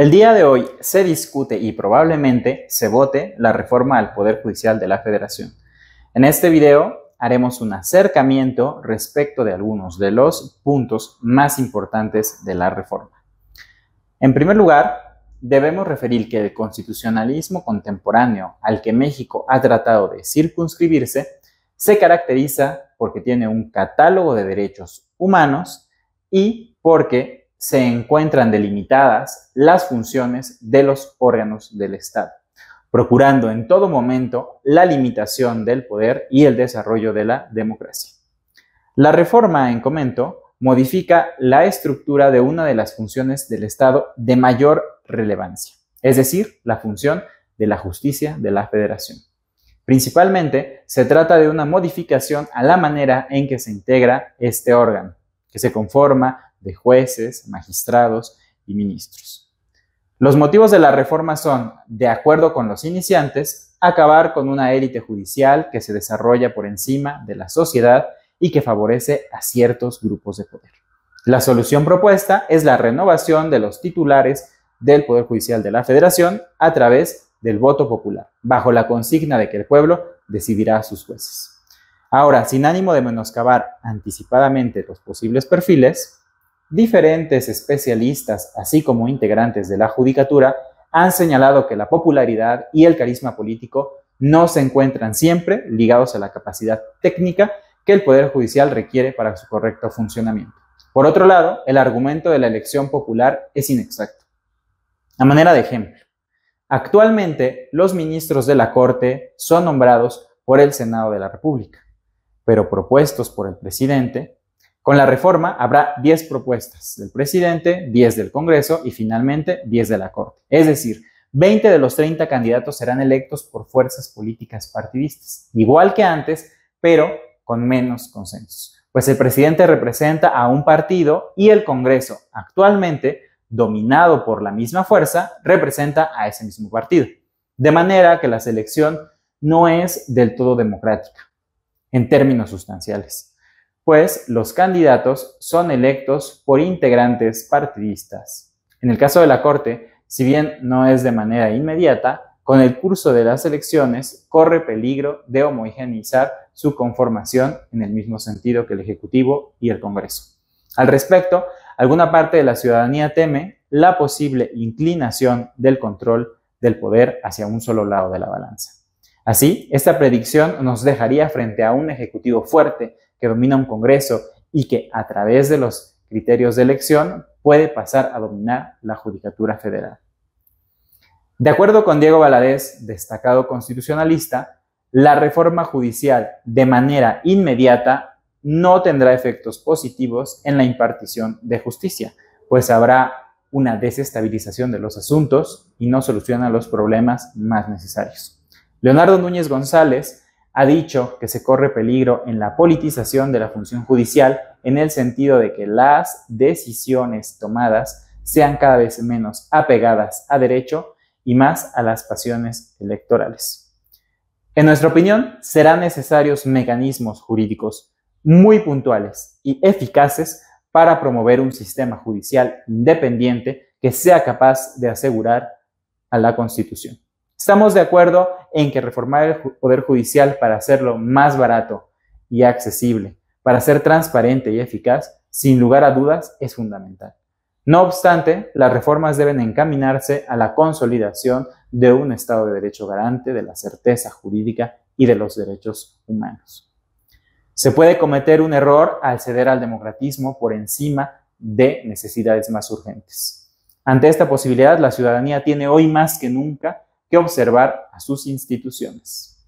El día de hoy se discute y probablemente se vote la reforma al Poder Judicial de la Federación. En este video haremos un acercamiento respecto de algunos de los puntos más importantes de la reforma. En primer lugar, debemos referir que el constitucionalismo contemporáneo al que México ha tratado de circunscribirse se caracteriza porque tiene un catálogo de derechos humanos y porque se encuentran delimitadas las funciones de los órganos del Estado, procurando en todo momento la limitación del poder y el desarrollo de la democracia. La reforma en comento modifica la estructura de una de las funciones del Estado de mayor relevancia, es decir, la función de la justicia de la federación. Principalmente se trata de una modificación a la manera en que se integra este órgano, que se conforma, de jueces, magistrados y ministros. Los motivos de la reforma son, de acuerdo con los iniciantes, acabar con una élite judicial que se desarrolla por encima de la sociedad y que favorece a ciertos grupos de poder. La solución propuesta es la renovación de los titulares del Poder Judicial de la Federación a través del voto popular, bajo la consigna de que el pueblo decidirá a sus jueces. Ahora, sin ánimo de menoscabar anticipadamente los posibles perfiles, Diferentes especialistas, así como integrantes de la judicatura, han señalado que la popularidad y el carisma político no se encuentran siempre ligados a la capacidad técnica que el Poder Judicial requiere para su correcto funcionamiento. Por otro lado, el argumento de la elección popular es inexacto. A manera de ejemplo, actualmente los ministros de la Corte son nombrados por el Senado de la República, pero propuestos por el presidente con la reforma habrá 10 propuestas del presidente, 10 del Congreso y finalmente 10 de la Corte. Es decir, 20 de los 30 candidatos serán electos por fuerzas políticas partidistas, igual que antes, pero con menos consensos. Pues el presidente representa a un partido y el Congreso, actualmente dominado por la misma fuerza, representa a ese mismo partido. De manera que la selección no es del todo democrática, en términos sustanciales pues los candidatos son electos por integrantes partidistas. En el caso de la Corte, si bien no es de manera inmediata, con el curso de las elecciones corre peligro de homogeneizar su conformación en el mismo sentido que el Ejecutivo y el Congreso. Al respecto, alguna parte de la ciudadanía teme la posible inclinación del control del poder hacia un solo lado de la balanza. Así, esta predicción nos dejaría frente a un Ejecutivo fuerte que domina un Congreso y que a través de los criterios de elección puede pasar a dominar la Judicatura Federal. De acuerdo con Diego Valadez, destacado constitucionalista, la reforma judicial de manera inmediata no tendrá efectos positivos en la impartición de justicia, pues habrá una desestabilización de los asuntos y no soluciona los problemas más necesarios. Leonardo Núñez González ha dicho que se corre peligro en la politización de la función judicial en el sentido de que las decisiones tomadas sean cada vez menos apegadas a derecho y más a las pasiones electorales. En nuestra opinión, serán necesarios mecanismos jurídicos muy puntuales y eficaces para promover un sistema judicial independiente que sea capaz de asegurar a la Constitución. Estamos de acuerdo en que reformar el Poder Judicial para hacerlo más barato y accesible, para ser transparente y eficaz, sin lugar a dudas, es fundamental. No obstante, las reformas deben encaminarse a la consolidación de un Estado de Derecho garante de la certeza jurídica y de los derechos humanos. Se puede cometer un error al ceder al democratismo por encima de necesidades más urgentes. Ante esta posibilidad, la ciudadanía tiene hoy más que nunca que observar a sus instituciones.